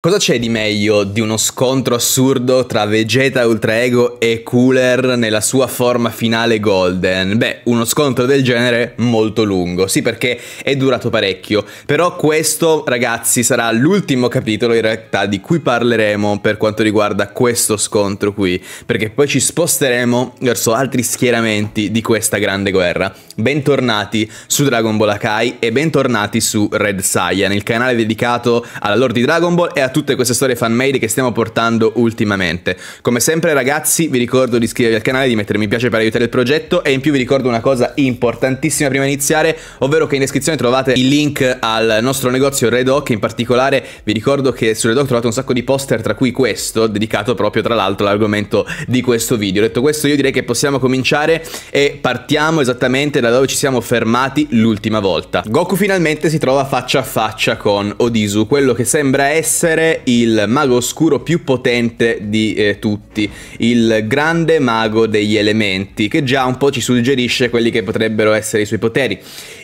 Cosa c'è di meglio di uno scontro assurdo tra Vegeta Ultra Ego e Cooler nella sua forma finale Golden? Beh, uno scontro del genere molto lungo, sì perché è durato parecchio, però questo ragazzi sarà l'ultimo capitolo in realtà di cui parleremo per quanto riguarda questo scontro qui, perché poi ci sposteremo verso altri schieramenti di questa grande guerra. Bentornati su Dragon Ball Akai e bentornati su Red Saiyan, il canale dedicato alla lore di Dragon Ball e a a tutte queste storie fan made che stiamo portando ultimamente. Come sempre ragazzi vi ricordo di iscrivervi al canale, di mettere mi piace per aiutare il progetto e in più vi ricordo una cosa importantissima prima di iniziare, ovvero che in descrizione trovate il link al nostro negozio Red Hawk, in particolare vi ricordo che su Red Hawk trovate un sacco di poster tra cui questo, dedicato proprio tra l'altro all'argomento di questo video. Detto questo io direi che possiamo cominciare e partiamo esattamente da dove ci siamo fermati l'ultima volta. Goku finalmente si trova faccia a faccia con Odisu, quello che sembra essere combattere il mago oscuro più potente di eh, tutti, il grande mago degli elementi, che già un po' ci suggerisce quelli che potrebbero essere i suoi poteri.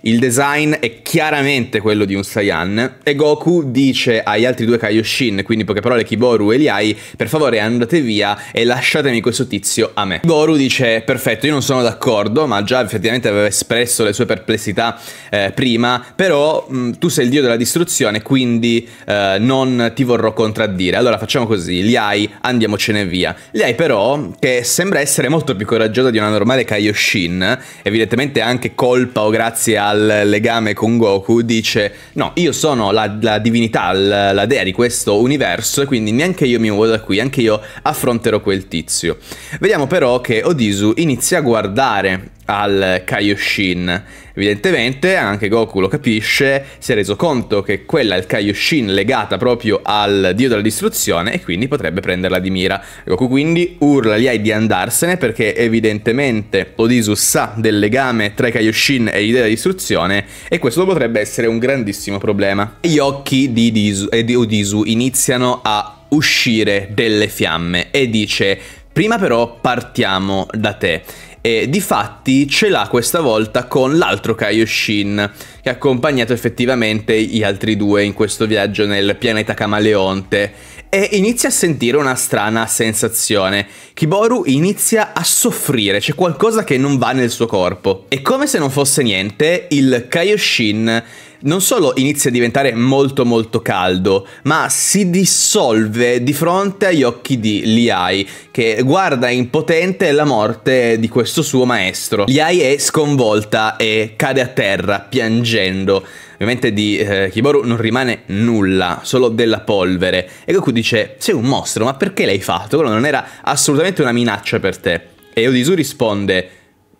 Il design è chiaramente quello di un Saiyan e Goku dice agli altri due Kaioshin, quindi poche parole Kiboru e Liai, per favore andate via e lasciatemi questo tizio a me. Goru dice perfetto, io non sono d'accordo, ma già effettivamente aveva espresso le sue perplessità eh, prima, però mh, mm, tu sei il dio della distruzione, quindi eh, non ti vorrò contraddire. Allora facciamo così, Liai, andiamocene via. Liai però, che sembra essere molto più coraggiosa di una normale Kaioshin, evidentemente anche colpa o grazie a al legame con Goku dice no, io sono la, la divinità, la, la, dea di questo universo e quindi neanche io mi muovo da qui, anche io affronterò quel tizio. Vediamo però che Odisu inizia a guardare al Kaioshin. Evidentemente anche Goku lo capisce, si è reso conto che quella è il Kaioshin legata proprio al dio della distruzione e quindi potrebbe prenderla di mira. Goku quindi urla agli Ai di andarsene perché evidentemente Odisu sa del legame tra i Kaioshin e i dei della distruzione e questo potrebbe essere un grandissimo problema. Gli occhi di, Disu, eh, di Odisu iniziano a uscire delle fiamme e dice Prima però partiamo da te e difatti ce l'ha questa volta con l'altro Kaioshin, che ha accompagnato effettivamente gli altri due in questo viaggio nel pianeta Camaleonte. E inizia a sentire una strana sensazione. Kiboru inizia a soffrire, c'è qualcosa che non va nel suo corpo. E come se non fosse niente, il Kaioshin non solo inizia a diventare molto molto caldo, ma si dissolve di fronte agli occhi di Liai, che guarda impotente la morte di questo suo maestro. Liai è sconvolta e cade a terra piangendo. Ovviamente di eh, Kiboru non rimane nulla, solo della polvere. E Goku dice, sei un mostro, ma perché l'hai fatto? Quello non era assolutamente una minaccia per te. E Odisu risponde,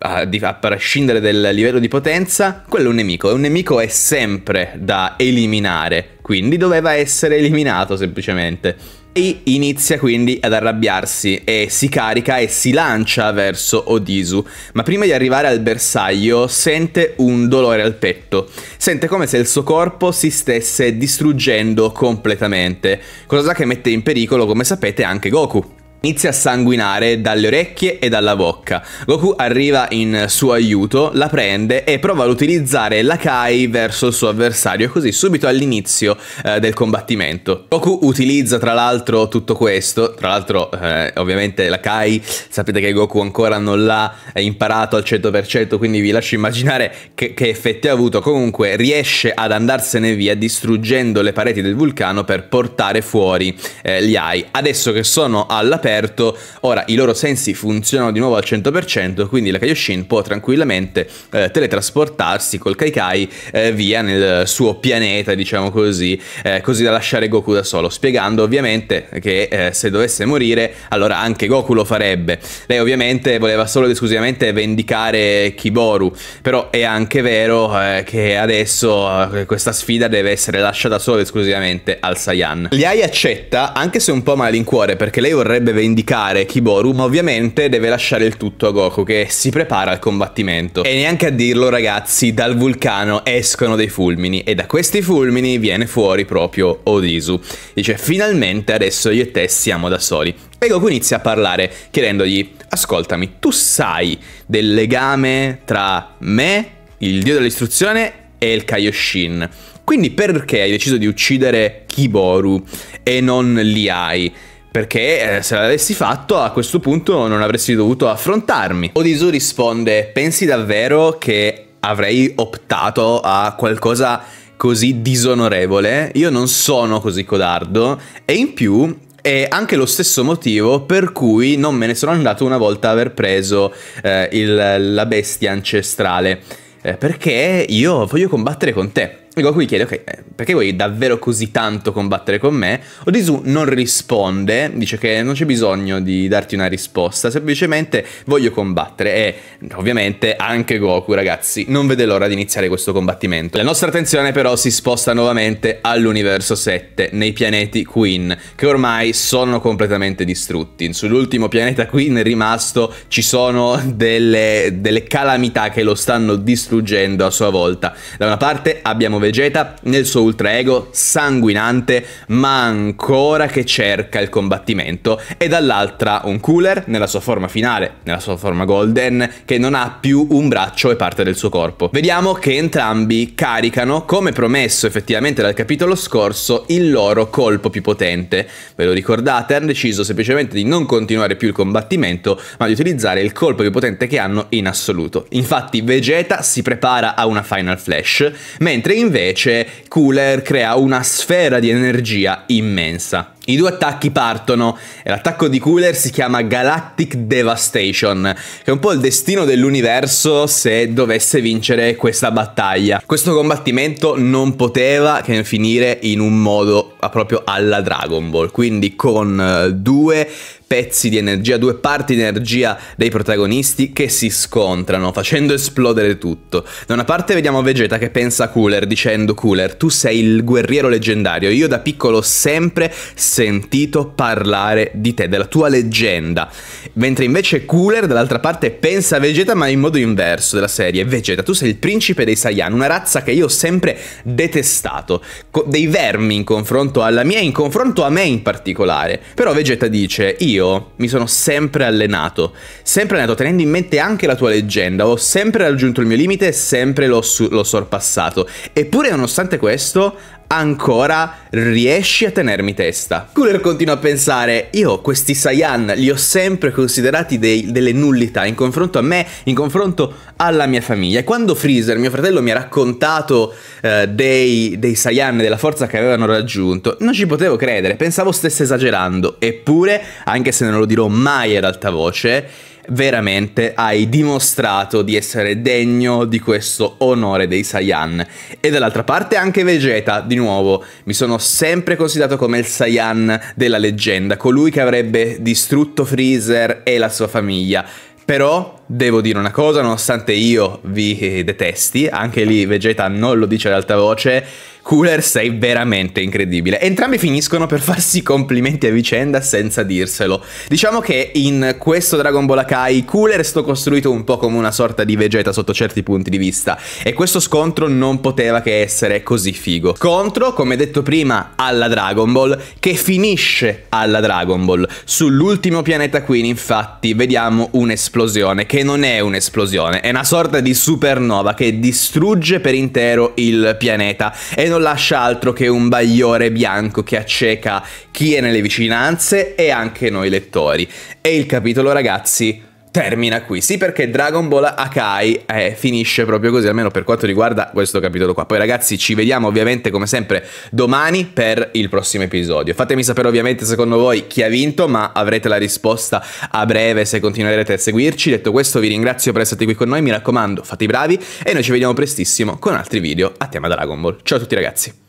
a, a prescindere dal livello di potenza, quello è un nemico e un nemico è sempre da eliminare, quindi doveva essere eliminato semplicemente. E inizia quindi ad arrabbiarsi e si carica e si lancia verso Odisu, ma prima di arrivare al bersaglio sente un dolore al petto, sente come se il suo corpo si stesse distruggendo completamente, cosa che mette in pericolo come sapete anche Goku Inizia a sanguinare dalle orecchie e dalla bocca. Goku arriva in suo aiuto, la prende e prova ad utilizzare la Kai verso il suo avversario, così subito all'inizio eh, del combattimento. Goku utilizza tra l'altro tutto questo, tra l'altro eh, ovviamente la Kai, sapete che Goku ancora non l'ha eh, imparato al 100%, quindi vi lascio immaginare che, che effetti ha avuto. Comunque riesce ad andarsene via distruggendo le pareti del vulcano per portare fuori eh, gli AI. Adesso che sono all'aperto, aperto. Ora i loro sensi funzionano di nuovo al 100%, quindi la Kaioshin può tranquillamente eh, teletrasportarsi col Kaikai eh, via nel suo pianeta, diciamo così, eh, così da lasciare Goku da solo, spiegando ovviamente che eh, se dovesse morire allora anche Goku lo farebbe. Lei ovviamente voleva solo ed esclusivamente vendicare Kiboru, però è anche vero eh, che adesso eh, questa sfida deve essere lasciata solo ed esclusivamente al Saiyan. Liai accetta, anche se un po' malincuore, perché lei vorrebbe vedere indicare Kiboru, ma ovviamente deve lasciare il tutto a Goku che si prepara al combattimento. E neanche a dirlo ragazzi, dal vulcano escono dei fulmini e da questi fulmini viene fuori proprio Odisu. Dice finalmente adesso io e te siamo da soli. E Goku inizia a parlare chiedendogli ascoltami, tu sai del legame tra me, il dio dell'istruzione e il Kaioshin. Quindi perché hai deciso di uccidere Kiboru e non Liai? perché eh, se l'avessi fatto a questo punto non avresti dovuto affrontarmi. Odisu risponde, pensi davvero che avrei optato a qualcosa così disonorevole? Io non sono così codardo e in più è anche lo stesso motivo per cui non me ne sono andato una volta aver preso eh, il, la bestia ancestrale. Eh, perché io voglio combattere con te. E ecco, Goku gli chiede, ok, eh, perché vuoi davvero così tanto combattere con me? Odisu non risponde, dice che non c'è bisogno di darti una risposta, semplicemente voglio combattere e ovviamente anche Goku, ragazzi, non vede l'ora di iniziare questo combattimento. La nostra attenzione però si sposta nuovamente all'universo 7, nei pianeti Queen, che ormai sono completamente distrutti. Sull'ultimo pianeta Queen rimasto ci sono delle, delle calamità che lo stanno distruggendo a sua volta. Da una parte abbiamo Vegeta nel suo ultra ego sanguinante ma ancora che cerca il combattimento e dall'altra un Cooler nella sua forma finale, nella sua forma golden che non ha più un braccio e parte del suo corpo. Vediamo che entrambi caricano, come promesso effettivamente dal capitolo scorso, il loro colpo più potente. Ve lo ricordate? Hanno deciso semplicemente di non continuare più il combattimento ma di utilizzare il colpo più potente che hanno in assoluto. Infatti Vegeta si prepara a una Final Flash, mentre invece invece Cooler crea una sfera di energia immensa. I due attacchi partono e l'attacco di Cooler si chiama Galactic Devastation, che è un po' il destino dell'universo se dovesse vincere questa battaglia. Questo combattimento non poteva che finire in un modo proprio alla Dragon Ball, quindi con eh, due pezzi di energia, due parti di energia dei protagonisti che si scontrano, facendo esplodere tutto. Da una parte vediamo Vegeta che pensa a Cooler dicendo Cooler, tu sei il guerriero leggendario, io da piccolo ho sempre sentito parlare di te, della tua leggenda. Mentre invece Cooler dall'altra parte pensa a Vegeta ma in modo inverso della serie. Vegeta, tu sei il principe dei Saiyan, una razza che io ho sempre detestato, dei vermi in confronto alla mia in confronto a me in particolare. Però Vegeta dice io io mi sono sempre allenato, sempre allenato tenendo in mente anche la tua leggenda, ho sempre raggiunto il mio limite e sempre l'ho, l'ho sorpassato. Eppure nonostante questo ancora riesci a tenermi testa. Cooler continua a pensare, io questi Saiyan li ho sempre considerati dei, delle nullità in confronto a me, in confronto alla mia famiglia. E quando Freezer, mio fratello, mi ha raccontato eh, dei, dei Saiyan, della forza che avevano raggiunto, non ci potevo credere, pensavo stesse esagerando. Eppure, anche se non lo dirò mai ad alta voce, veramente hai dimostrato di essere degno di questo onore dei Saiyan. E dall'altra parte anche Vegeta, di nuovo, mi sono sempre considerato come il Saiyan della leggenda, colui che avrebbe distrutto Freezer e la sua famiglia. Però devo dire una cosa, nonostante io vi eh, detesti, anche lì Vegeta non lo dice ad alta voce, Cooler sei veramente incredibile. Entrambi finiscono per farsi complimenti a vicenda senza dirselo. Diciamo che in questo Dragon Ball Akai Cooler è stato costruito un po' come una sorta di Vegeta sotto certi punti di vista e questo scontro non poteva che essere così figo. Scontro, come detto prima, alla Dragon Ball che finisce alla Dragon Ball. Sull'ultimo pianeta Queen infatti vediamo un'esplosione che che non è un'esplosione, è una sorta di supernova che distrugge per intero il pianeta e non lascia altro che un bagliore bianco che acceca chi è nelle vicinanze e anche noi lettori. E il capitolo, ragazzi, termina qui. Sì, perché Dragon Ball Akai eh, finisce proprio così, almeno per quanto riguarda questo capitolo qua. Poi ragazzi ci vediamo ovviamente come sempre domani per il prossimo episodio. Fatemi sapere ovviamente secondo voi chi ha vinto, ma avrete la risposta a breve se continuerete a seguirci. Detto questo vi ringrazio per essere qui con noi, mi raccomando fate i bravi e noi ci vediamo prestissimo con altri video a tema Dragon Ball. Ciao a tutti ragazzi!